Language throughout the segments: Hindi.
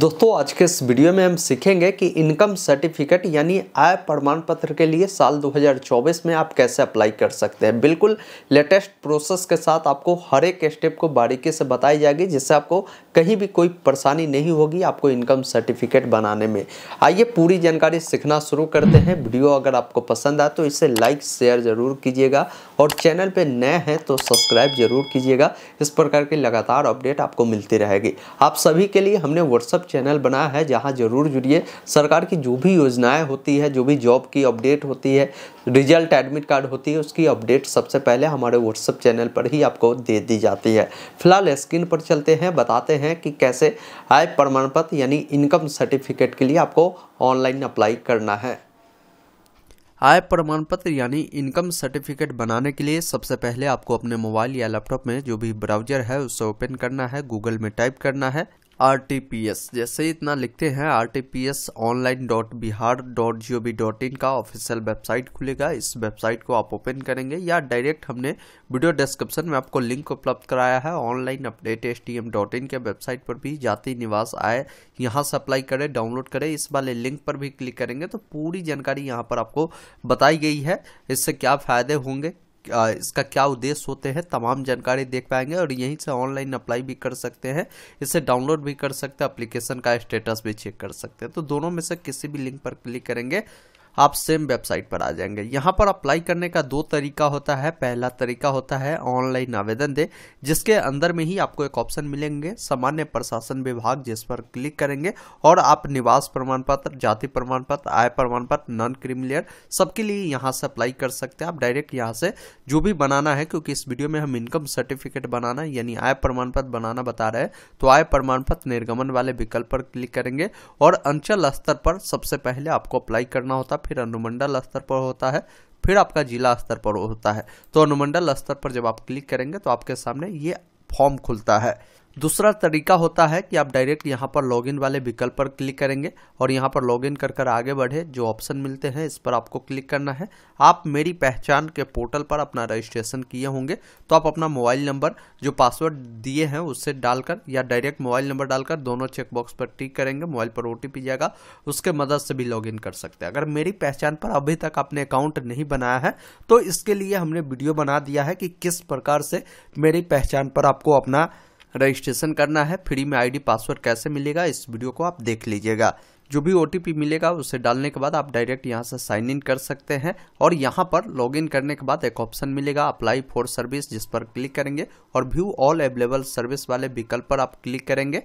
दोस्तों आज के इस वीडियो में हम सीखेंगे कि इनकम सर्टिफिकेट यानी आय प्रमाण पत्र के लिए साल 2024 में आप कैसे अप्लाई कर सकते हैं बिल्कुल लेटेस्ट प्रोसेस के साथ आपको हर एक स्टेप को बारीकी से बताई जाएगी जिससे आपको कहीं भी कोई परेशानी नहीं होगी आपको इनकम सर्टिफिकेट बनाने में आइए पूरी जानकारी सीखना शुरू करते हैं वीडियो अगर आपको पसंद आए तो इसे लाइक शेयर ज़रूर कीजिएगा और चैनल पर नए हैं तो सब्सक्राइब ज़रूर कीजिएगा इस प्रकार की लगातार अपडेट आपको मिलती रहेगी आप सभी के लिए हमने व्हाट्सअप चैनल बना है जहाँ ज़रूर जुड़िए सरकार की जो भी योजनाएँ होती है जो भी जॉब की अपडेट होती है रिजल्ट एडमिट कार्ड होती है उसकी अपडेट सबसे पहले हमारे व्हाट्सअप चैनल पर ही आपको दे दी जाती है फिलहाल स्क्रीन पर चलते हैं बताते हैं कि कैसे आय प्रमाण पत्र यानी इनकम सर्टिफिकेट के लिए आपको ऑनलाइन अप्लाई करना है आय प्रमाण पत्र यानी इनकम सर्टिफिकेट बनाने के लिए सबसे पहले आपको अपने मोबाइल या लैपटॉप में जो भी ब्राउजर है उसे ओपन करना है गूगल में टाइप करना है आर टी पी एस जैसे ही इतना लिखते हैं R T P S online dot Bihar dot G O V dot in का ऑफिशियल वेबसाइट खुलेगा इस वेबसाइट को आप ओपन करेंगे या डायरेक्ट हमने वीडियो डिस्क्रिप्शन में आपको लिंक उपलब्ध कराया है online update S T M dot in के वेबसाइट पर भी जाति निवास आए यहाँ से अप्लाई करें डाउनलोड करें इस वाले लिंक पर भी क्लिक करेंगे तो पूरी जानकारी यहाँ पर आपको बताई गई है इससे क्या फ़ायदे होंगे इसका क्या उद्देश्य होते हैं तमाम जानकारी देख पाएंगे और यहीं से ऑनलाइन अप्लाई भी कर सकते हैं इसे डाउनलोड भी कर सकते हैं अप्लीकेशन का स्टेटस भी चेक कर सकते हैं तो दोनों में से किसी भी लिंक पर क्लिक करेंगे आप सेम वेबसाइट पर आ जाएंगे यहाँ पर अप्लाई करने का दो तरीका होता है पहला तरीका होता है ऑनलाइन आवेदन दे जिसके अंदर में ही आपको एक ऑप्शन मिलेंगे सामान्य प्रशासन विभाग जिस पर क्लिक करेंगे और आप निवास प्रमाण पत्र जाति प्रमाण पत्र आय प्रमाण पत्र नॉन क्रिमिलियर सबके लिए यहाँ से अप्लाई कर सकते हैं आप डायरेक्ट यहाँ से जो भी बनाना है क्योंकि इस वीडियो में हम इनकम सर्टिफिकेट बनाना यानी आय प्रमाण पत्र बनाना बता रहे हैं तो आय प्रमाण पत्र निर्गमन वाले विकल्प पर क्लिक करेंगे और अंचल स्तर पर सबसे पहले आपको अप्लाई करना होता है फिर अनुमंडल स्तर पर होता है फिर आपका जिला स्तर पर होता है तो अनुमंडल स्तर पर जब आप क्लिक करेंगे तो आपके सामने ये फॉर्म खुलता है दूसरा तरीका होता है कि आप डायरेक्ट यहाँ पर लॉगिन वाले विकल्प पर क्लिक करेंगे और यहाँ पर लॉगिन कर कर आगे बढ़े जो ऑप्शन मिलते हैं इस पर आपको क्लिक करना है आप मेरी पहचान के पोर्टल पर अपना रजिस्ट्रेशन किए होंगे तो आप अपना मोबाइल नंबर जो पासवर्ड दिए हैं उससे डालकर या डायरेक्ट मोबाइल नंबर डालकर दोनों चेकबॉक्स पर टिक करेंगे मोबाइल पर ओ जाएगा उसके मदद से भी लॉग कर सकते हैं अगर मेरी पहचान पर अभी तक आपने अकाउंट नहीं बनाया है तो इसके लिए हमने वीडियो बना दिया है कि किस प्रकार से मेरी पहचान पर आपको अपना रजिस्ट्रेशन करना है फ्री में आईडी पासवर्ड कैसे मिलेगा इस वीडियो को आप देख लीजिएगा जो भी ओ मिलेगा उसे डालने के बाद आप डायरेक्ट यहाँ से साइन इन कर सकते हैं और यहाँ पर लॉगिन करने के बाद एक ऑप्शन मिलेगा अप्लाई फॉर सर्विस जिस पर क्लिक करेंगे और व्यू ऑल अवेलेबल सर्विस वाले विकल्प पर आप क्लिक करेंगे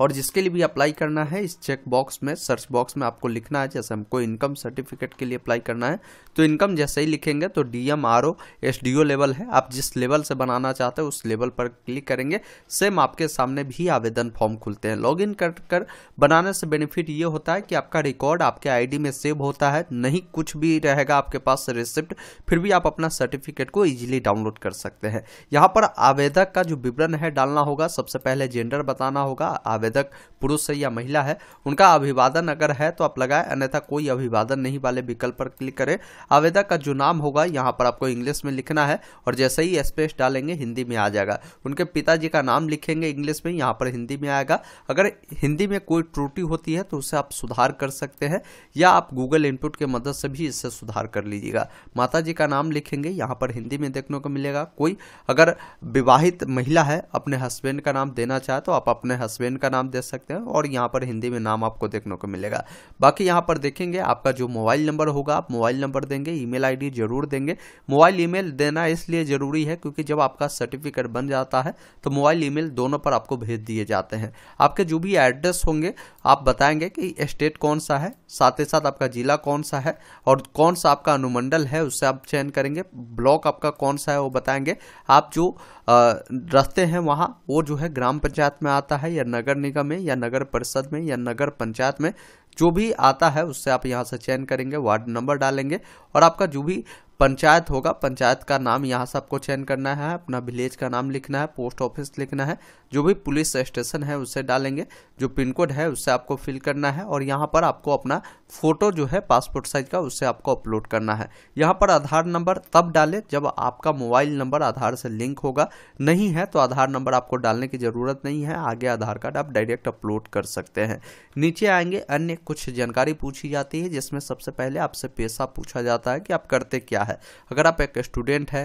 और जिसके लिए भी अप्लाई करना है इस चेक बॉक्स में सर्च बॉक्स में आपको लिखना है जैसे हमको इनकम सर्टिफिकेट के लिए अप्लाई करना है तो इनकम जैसे ही लिखेंगे तो D M R O S D O level है आप जिस लेवल से बनाना चाहते हैं उस लेवल पर क्लिक करेंगे सेम आपके सामने भी आवेदन फॉर्म खुलते हैं लॉग इन कर कर बनाने से बेनिफिट ये होता है कि आपका रिकॉर्ड आपके डी में सेव होता है नहीं कुछ भी रहेगा आपके पास रिसिप्ट फिर भी आप अपना सर्टिफिकेट को ईजिली डाउनलोड कर सकते हैं यहाँ पर आवेदक का जो विवरण है डालना होगा सबसे पहले जेंडर बताना होगा आवेदक पुरुष है या महिला है उनका अभिवादन अगर है तो आप लगाएं अन्यथा कोई अभिवादन नहीं वाले विकल्प पर क्लिक करें आवेदक का जो नाम होगा यहाँ पर आपको इंग्लिश में लिखना है और जैसे ही स्पेस डालेंगे हिंदी में आ जाएगा उनके पिताजी का नाम लिखेंगे इंग्लिश में यहाँ पर हिंदी में आएगा अगर हिंदी में कोई त्रुटि होती है तो उसे आप सुधार कर सकते हैं या आप गूगल इनपुट के मदद से भी इससे सुधार कर लीजिएगा माता जी का नाम लिखेंगे यहाँ पर हिंदी में देखने को मिलेगा कोई अगर विवाहित महिला है अपने हस्बैंड का नाम देना चाहे तो आप अपने हस्बैंड का नाम दे सकते हैं और यहाँ पर हिंदी में नाम आपको देखने को मिलेगा बाकी यहाँ पर देखेंगे आपका जो मोबाइल नंबर होगा आप मोबाइल नंबर देंगे ईमेल आईडी जरूर देंगे मोबाइल ईमेल देना इसलिए ज़रूरी है क्योंकि जब आपका सर्टिफिकेट बन जाता है तो मोबाइल ई दोनों पर आपको भेज दिए जाते हैं आपके जो भी एड्रेस होंगे आप बताएंगे कि स्टेट कौन सा है साथ ही साथ आपका जिला कौन सा है और कौन सा आपका अनुमंडल है उससे आप चयन करेंगे ब्लॉक आपका कौन सा है वो बताएंगे आप जो रास्ते हैं वहाँ वो जो है ग्राम पंचायत में आता है या नगर निगम में या नगर परिषद में या नगर पंचायत में जो भी आता है उससे आप यहाँ से चयन करेंगे वार्ड नंबर डालेंगे और आपका जो भी पंचायत होगा पंचायत का नाम यहाँ से आपको चयन करना है अपना विलेज का नाम लिखना है पोस्ट ऑफिस लिखना है जो भी पुलिस स्टेशन है उससे डालेंगे जो पिन कोड है उससे आपको फिल करना है और यहाँ पर आपको अपना फ़ोटो जो है पासपोर्ट साइज का उससे आपको अपलोड करना है यहाँ पर आधार नंबर तब डालें जब आपका मोबाइल नंबर आधार से लिंक होगा नहीं है तो आधार नंबर आपको डालने की ज़रूरत नहीं है आगे आधार कार्ड आप डायरेक्ट अपलोड कर सकते हैं नीचे आएंगे अन्य कुछ जानकारी पूछी जाती है जिसमें सबसे पहले आपसे पेशा पूछा जाता है कि आप करते क्या है अगर आप एक स्टूडेंट है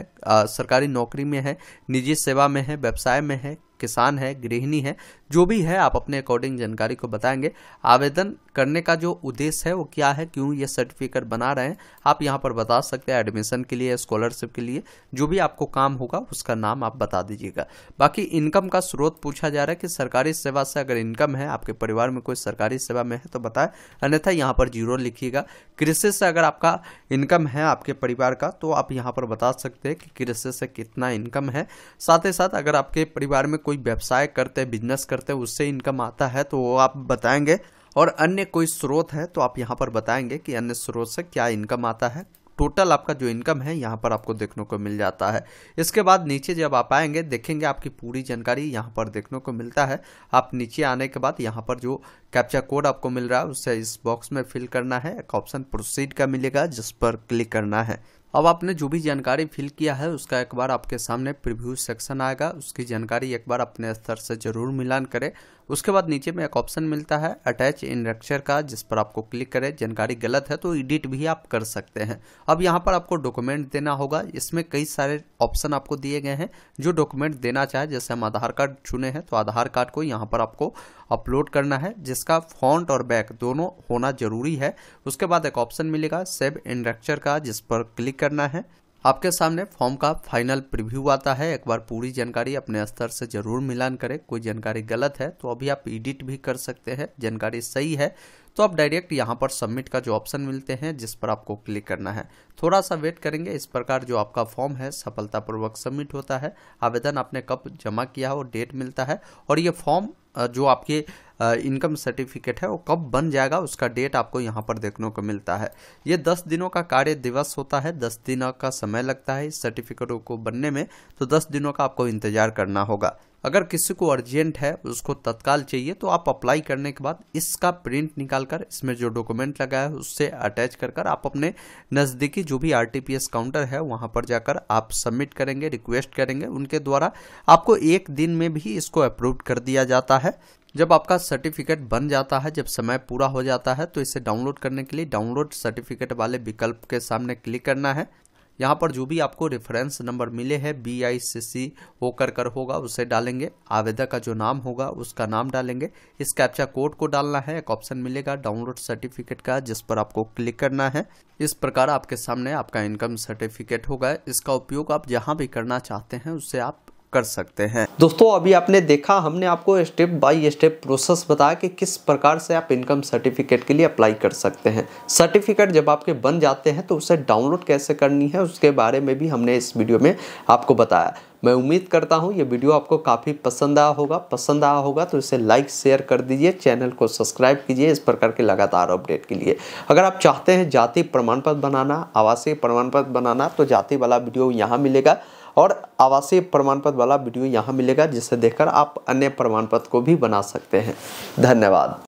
सरकारी नौकरी में है निजी सेवा में है व्यवसाय में है किसान है गृहिणी है जो भी है आप अपने अकॉर्डिंग जानकारी को बताएंगे आवेदन करने का जो उद्देश्य है वो क्या है क्यों ये सर्टिफिकेट बना रहे हैं आप यहाँ पर बता सकते हैं एडमिशन के लिए स्कॉलरशिप के लिए जो भी आपको काम होगा उसका नाम आप बता दीजिएगा बाकी इनकम का स्रोत पूछा जा रहा है कि सरकारी सेवा से अगर इनकम है आपके परिवार में कोई सरकारी सेवा में है तो बताएं अन्यथा यहाँ पर जीरो लिखिएगा कृषि से अगर आपका इनकम है आपके परिवार का तो आप यहाँ पर बता सकते हैं कि कृषि से कितना इनकम है साथ ही साथ अगर आपके परिवार में कोई व्यवसाय करते हैं बिजनेस करते हैं उससे इनकम आता है तो वो आप बताएंगे और अन्य कोई स्रोत है तो आप यहाँ पर बताएंगे कि अन्य स्रोत से क्या इनकम आता है टोटल आपका जो इनकम है यहाँ पर आपको देखने को मिल जाता है इसके बाद नीचे जब आप आएंगे देखेंगे आपकी पूरी जानकारी यहाँ पर देखने को मिलता है आप नीचे आने के बाद यहाँ पर जो कैप्चा कोड आपको मिल रहा है उसे इस बॉक्स में फिल करना है एक ऑप्शन प्रोसीड का मिलेगा जिस पर क्लिक करना है अब आपने जो भी जानकारी फिल किया है उसका एक बार आपके सामने प्रिव्यू सेक्शन आएगा उसकी जानकारी एक बार अपने स्तर से ज़रूर मिलान करें उसके बाद नीचे में एक ऑप्शन मिलता है अटैच इंडक्चर का जिस पर आपको क्लिक करें जानकारी गलत है तो एडिट भी आप कर सकते हैं अब यहाँ पर आपको डॉक्यूमेंट देना होगा इसमें कई सारे ऑप्शन आपको दिए गए हैं जो डॉक्यूमेंट देना चाहे जैसे हम आधार कार्ड चुने हैं तो आधार कार्ड को यहाँ पर आपको अपलोड करना है जिसका फॉन्ट और बैक दोनों होना जरूरी है उसके बाद एक ऑप्शन मिलेगा सेव इंडक्चर का जिस पर क्लिक करना है आपके सामने फॉर्म का फाइनल प्रीव्यू आता है एक बार पूरी जानकारी अपने स्तर से जरूर मिलान करें कोई जानकारी गलत है तो अभी आप एडिट भी कर सकते हैं जानकारी सही है तो आप डायरेक्ट यहाँ पर सबमिट का जो ऑप्शन मिलते हैं जिस पर आपको क्लिक करना है थोड़ा सा वेट करेंगे इस प्रकार जो आपका फॉर्म है सफलतापूर्वक सबमिट होता है आवेदन आपने कब जमा किया हो डेट मिलता है और ये फॉर्म जो आपके इनकम सर्टिफिकेट है वो कब बन जाएगा उसका डेट आपको यहाँ पर देखने को मिलता है ये दस दिनों का कार्य दिवस होता है दस दिनों का समय लगता है इस सर्टिफिकेटों को बनने में तो दस दिनों का आपको इंतजार करना होगा अगर किसी को अर्जेंट है उसको तत्काल चाहिए तो आप अप्लाई करने के बाद इसका प्रिंट निकाल कर इसमें जो डॉक्यूमेंट लगा है उससे अटैच कर कर आप अपने नज़दीकी जो भी आर काउंटर है वहाँ पर जाकर आप सबमिट करेंगे रिक्वेस्ट करेंगे उनके द्वारा आपको एक दिन में भी इसको अप्रूव कर दिया जाता है जब आपका सर्टिफिकेट बन जाता है जब समय पूरा हो जाता है तो इसे डाउनलोड करने के लिए डाउनलोड सर्टिफिकेट वाले विकल्प के सामने क्लिक करना है यहाँ पर जो भी आपको रेफरेंस नंबर मिले हैं बी आई सी सी वो कर कर होगा उसे डालेंगे आवेदक का जो नाम होगा उसका नाम डालेंगे इस कैप्चा कोड को डालना है एक ऑप्शन मिलेगा डाउनलोड सर्टिफिकेट का जिस पर आपको क्लिक करना है इस प्रकार आपके सामने आपका इनकम सर्टिफिकेट होगा इसका उपयोग आप जहाँ भी करना चाहते हैं उससे आप कर सकते हैं दोस्तों अभी आपने देखा हमने आपको स्टेप बाय स्टेप प्रोसेस बताया कि किस प्रकार से आप इनकम सर्टिफिकेट के लिए अप्लाई कर सकते हैं सर्टिफिकेट जब आपके बन जाते हैं तो उसे डाउनलोड कैसे करनी है उसके बारे में भी हमने इस वीडियो में आपको बताया मैं उम्मीद करता हूँ ये वीडियो आपको काफ़ी पसंद आया होगा पसंद आया होगा तो इसे लाइक शेयर कर दीजिए चैनल को सब्सक्राइब कीजिए इस प्रकार के लगातार अपडेट के लिए अगर आप चाहते हैं जाति प्रमाण पत्र बनाना आवासीय प्रमाण पत्र बनाना तो जाति वाला वीडियो यहाँ मिलेगा और आवासीय प्रमाण पत्र वाला वीडियो यहाँ मिलेगा जिसे देखकर आप अन्य प्रमाण पत्र को भी बना सकते हैं धन्यवाद